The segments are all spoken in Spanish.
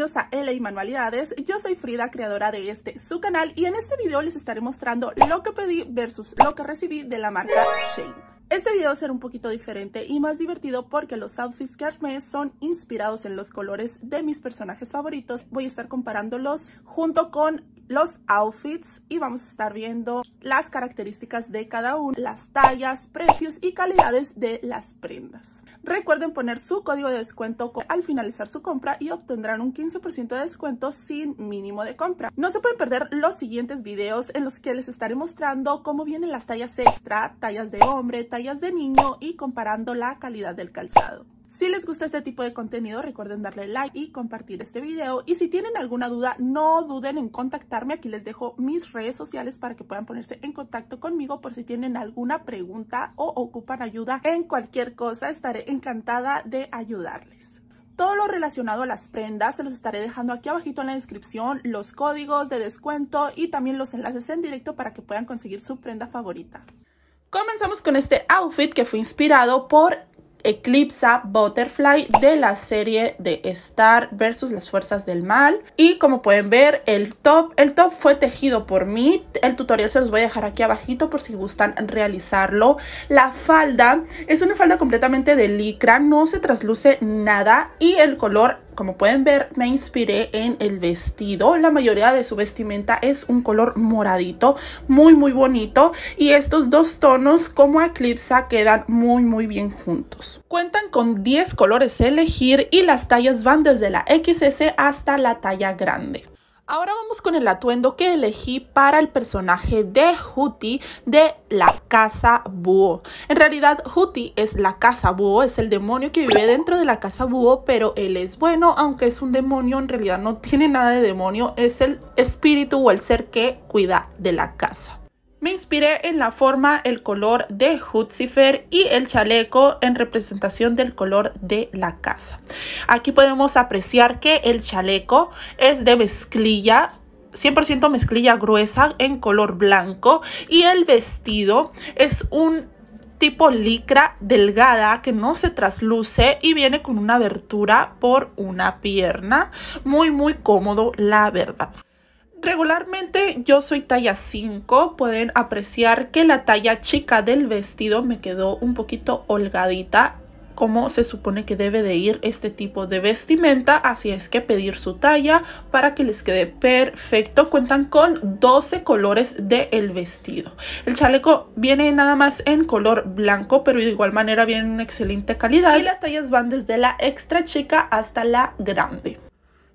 bienvenidos a LA Manualidades, yo soy Frida, creadora de este, su canal, y en este video les estaré mostrando lo que pedí versus lo que recibí de la marca Shane. Este video ser un poquito diferente y más divertido porque los outfits que armé son inspirados en los colores de mis personajes favoritos. Voy a estar comparándolos junto con los outfits y vamos a estar viendo las características de cada uno, las tallas, precios y calidades de las prendas. Recuerden poner su código de descuento al finalizar su compra y obtendrán un 15% de descuento sin mínimo de compra. No se pueden perder los siguientes videos en los que les estaré mostrando cómo vienen las tallas extra, tallas de hombre, tallas de niño y comparando la calidad del calzado. Si les gusta este tipo de contenido, recuerden darle like y compartir este video. Y si tienen alguna duda, no duden en contactarme. Aquí les dejo mis redes sociales para que puedan ponerse en contacto conmigo por si tienen alguna pregunta o ocupan ayuda en cualquier cosa. Estaré encantada de ayudarles todo lo relacionado a las prendas se los estaré dejando aquí abajito en la descripción, los códigos de descuento y también los enlaces en directo para que puedan conseguir su prenda favorita. Comenzamos con este outfit que fue inspirado por eclipsa Butterfly de la serie de Star versus las fuerzas del mal y como pueden ver el top el top fue tejido por mí el tutorial se los voy a dejar aquí abajito por si gustan realizarlo la falda es una falda completamente de licra no se trasluce nada y el color como pueden ver, me inspiré en el vestido. La mayoría de su vestimenta es un color moradito, muy, muy bonito. Y estos dos tonos como eclipsa quedan muy, muy bien juntos. Cuentan con 10 colores elegir y las tallas van desde la XS hasta la talla grande. Ahora vamos con el atuendo que elegí para el personaje de Huti de la Casa Búho. En realidad, Huti es la Casa Búho, es el demonio que vive dentro de la Casa Búho, pero él es bueno, aunque es un demonio, en realidad no tiene nada de demonio, es el espíritu o el ser que cuida de la casa. Me inspiré en la forma, el color de Hutzifer y el chaleco en representación del color de la casa. Aquí podemos apreciar que el chaleco es de mezclilla 100% mezclilla gruesa en color blanco y el vestido es un tipo licra delgada que no se trasluce y viene con una abertura por una pierna. Muy, muy cómodo, la verdad. Regularmente yo soy talla 5, pueden apreciar que la talla chica del vestido me quedó un poquito holgadita como se supone que debe de ir este tipo de vestimenta, así es que pedir su talla para que les quede perfecto. Cuentan con 12 colores del vestido. El chaleco viene nada más en color blanco, pero de igual manera viene en excelente calidad. Y las tallas van desde la extra chica hasta la grande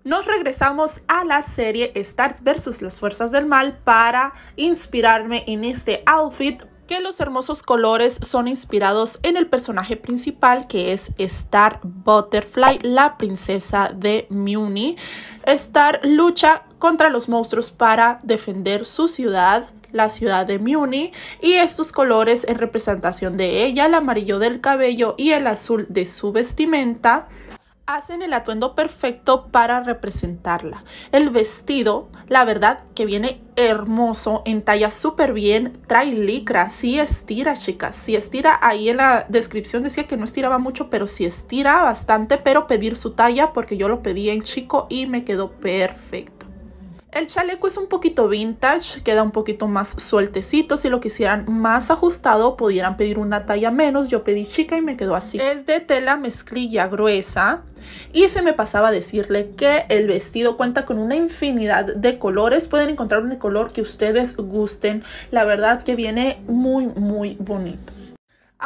nos regresamos a la serie Stars vs. las Fuerzas del Mal para inspirarme en este outfit que los hermosos colores son inspirados en el personaje principal que es Star Butterfly, la princesa de Muni. Star lucha contra los monstruos para defender su ciudad la ciudad de Muni y estos colores en representación de ella, el amarillo del cabello y el azul de su vestimenta hacen el atuendo perfecto para representarla. El vestido, la verdad que viene hermoso, entalla súper bien, trae licra, sí estira, chicas, si estira. Ahí en la descripción decía que no estiraba mucho, pero si estira bastante, pero pedir su talla porque yo lo pedí en chico y me quedó perfecto. El chaleco es un poquito vintage, queda un poquito más sueltecito. Si lo quisieran más ajustado, pudieran pedir una talla menos. Yo pedí chica y me quedó así. Es de tela mezclilla gruesa. Y se me pasaba a decirle que el vestido cuenta con una infinidad de colores. Pueden encontrar un color que ustedes gusten. La verdad que viene muy, muy bonito.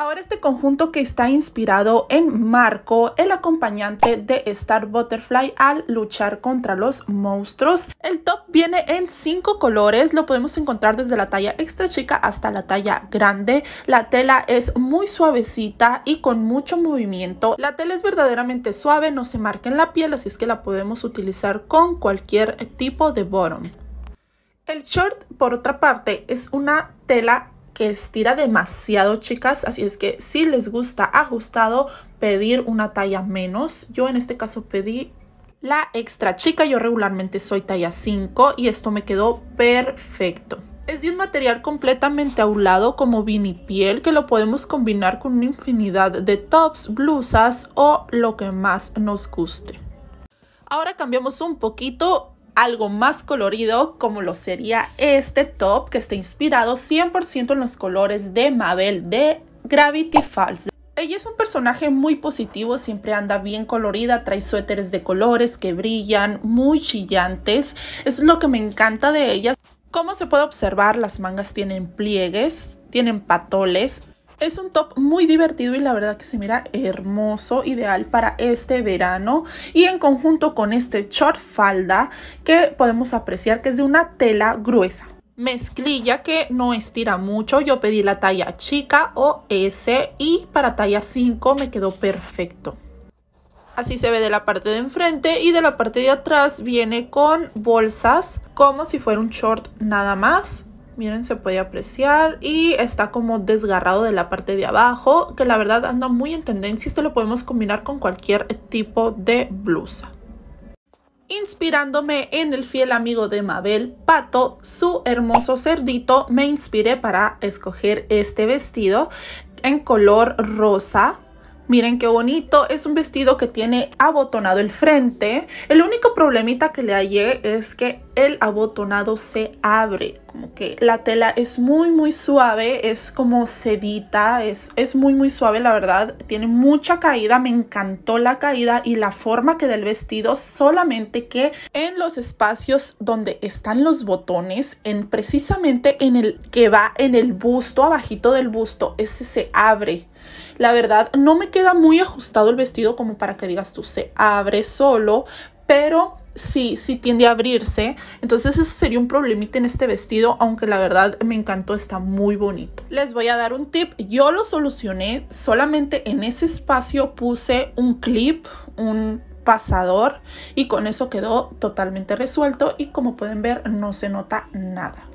Ahora este conjunto que está inspirado en Marco, el acompañante de Star Butterfly al luchar contra los monstruos. El top viene en cinco colores, lo podemos encontrar desde la talla extra chica hasta la talla grande. La tela es muy suavecita y con mucho movimiento. La tela es verdaderamente suave, no se marca en la piel, así es que la podemos utilizar con cualquier tipo de bottom. El short, por otra parte, es una tela que estira demasiado, chicas. Así es que si les gusta ajustado, pedir una talla menos. Yo en este caso pedí la extra chica. Yo regularmente soy talla 5 y esto me quedó perfecto. Es de un material completamente aulado como vinipiel que lo podemos combinar con una infinidad de tops, blusas o lo que más nos guste. Ahora cambiamos un poquito algo más colorido como lo sería este top que está inspirado 100% en los colores de Mabel de Gravity Falls. Ella es un personaje muy positivo, siempre anda bien colorida, trae suéteres de colores que brillan, muy chillantes. Es lo que me encanta de ella. Como se puede observar, las mangas tienen pliegues, tienen patoles. Es un top muy divertido y la verdad que se mira hermoso, ideal para este verano. Y en conjunto con este short falda que podemos apreciar que es de una tela gruesa mezclilla que no estira mucho. Yo pedí la talla chica o S y para talla 5 me quedó perfecto. Así se ve de la parte de enfrente y de la parte de atrás viene con bolsas como si fuera un short nada más miren se puede apreciar y está como desgarrado de la parte de abajo que la verdad anda muy en tendencia este lo podemos combinar con cualquier tipo de blusa inspirándome en el fiel amigo de Mabel, Pato, su hermoso cerdito, me inspiré para escoger este vestido en color rosa. Miren qué bonito, es un vestido que tiene abotonado el frente. El único problemita que le hallé es que el abotonado se abre, como que la tela es muy muy suave, es como sedita, es, es muy muy suave la verdad, tiene mucha caída, me encantó la caída y la forma que del vestido, solamente que en los espacios donde están los botones, en precisamente en el que va en el busto, abajito del busto, ese se abre. La verdad no me queda muy ajustado el vestido como para que digas tú se abre solo, pero sí, sí tiende a abrirse. Entonces eso sería un problemita en este vestido, aunque la verdad me encantó, está muy bonito. Les voy a dar un tip, yo lo solucioné, solamente en ese espacio puse un clip, un pasador y con eso quedó totalmente resuelto y como pueden ver no se nota nada.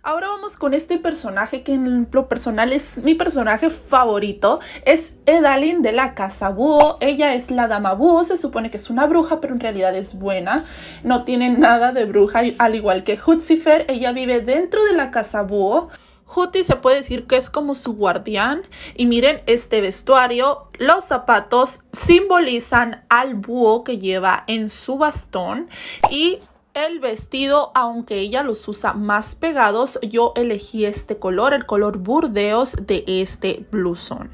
Ahora vamos con este personaje que en lo personal es mi personaje favorito. Es Edalyn de la Casa Búho. Ella es la Dama Búho. Se supone que es una bruja, pero en realidad es buena. No tiene nada de bruja, al igual que Hutzifer. Ella vive dentro de la Casa Búho. Huti se puede decir que es como su guardián. Y miren este vestuario. Los zapatos simbolizan al búho que lleva en su bastón. Y el vestido, aunque ella los usa más pegados, yo elegí este color, el color burdeos de este blusón.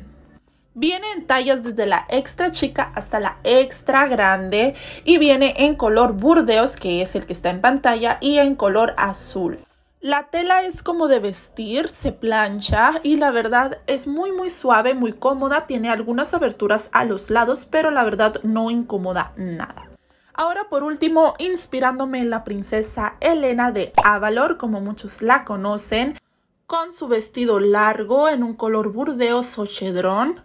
Viene en tallas desde la extra chica hasta la extra grande y viene en color burdeos, que es el que está en pantalla, y en color azul. La tela es como de vestir, se plancha y la verdad es muy muy suave, muy cómoda, tiene algunas aberturas a los lados, pero la verdad no incomoda nada. Ahora por último, inspirándome en la princesa Elena de Avalor, como muchos la conocen, con su vestido largo en un color burdeos o chedrón.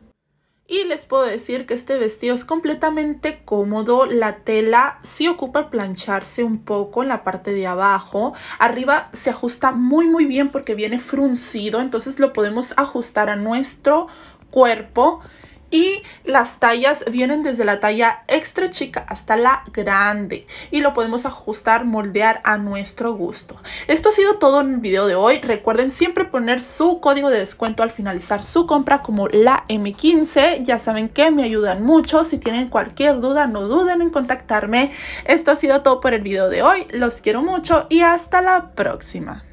Y les puedo decir que este vestido es completamente cómodo, la tela sí ocupa plancharse un poco en la parte de abajo, arriba se ajusta muy muy bien porque viene fruncido, entonces lo podemos ajustar a nuestro cuerpo y las tallas vienen desde la talla extra chica hasta la grande y lo podemos ajustar, moldear a nuestro gusto. Esto ha sido todo en el video de hoy. Recuerden siempre poner su código de descuento al finalizar su compra como la M15. Ya saben que me ayudan mucho. Si tienen cualquier duda, no duden en contactarme. Esto ha sido todo por el video de hoy. Los quiero mucho y hasta la próxima.